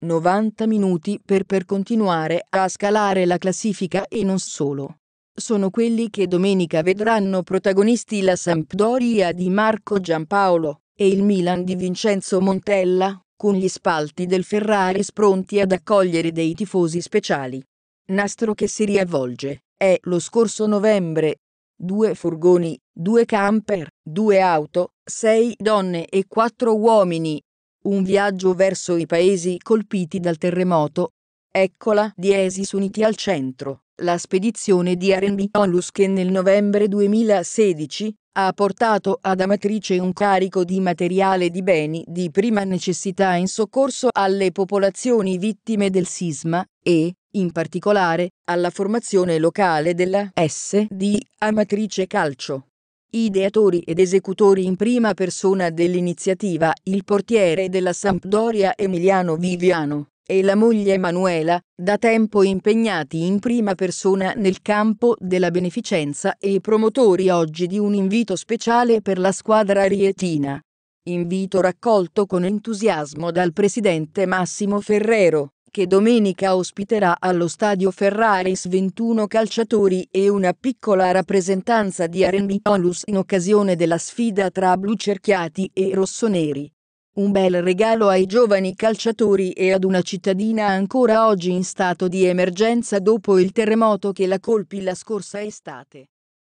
90 minuti per, per continuare a scalare la classifica e non solo. Sono quelli che domenica vedranno protagonisti la Sampdoria di Marco Giampaolo e il Milan di Vincenzo Montella, con gli spalti del Ferrari pronti ad accogliere dei tifosi speciali. Nastro che si riavvolge, è lo scorso novembre. Due furgoni, due camper, due auto, sei donne e quattro uomini un viaggio verso i paesi colpiti dal terremoto. Eccola Diesis Uniti al centro, la spedizione di R.B. Onlus che nel novembre 2016 ha portato ad Amatrice un carico di materiale di beni di prima necessità in soccorso alle popolazioni vittime del sisma e, in particolare, alla formazione locale della SD Amatrice Calcio ideatori ed esecutori in prima persona dell'iniziativa, il portiere della Sampdoria Emiliano Viviano e la moglie Emanuela, da tempo impegnati in prima persona nel campo della beneficenza e promotori oggi di un invito speciale per la squadra rietina. Invito raccolto con entusiasmo dal presidente Massimo Ferrero, che domenica ospiterà allo stadio Ferraris 21 calciatori e una piccola rappresentanza di Arenbi Onlus in occasione della sfida tra blu cerchiati e rossoneri. Un bel regalo ai giovani calciatori e ad una cittadina ancora oggi in stato di emergenza dopo il terremoto che la colpì la scorsa estate.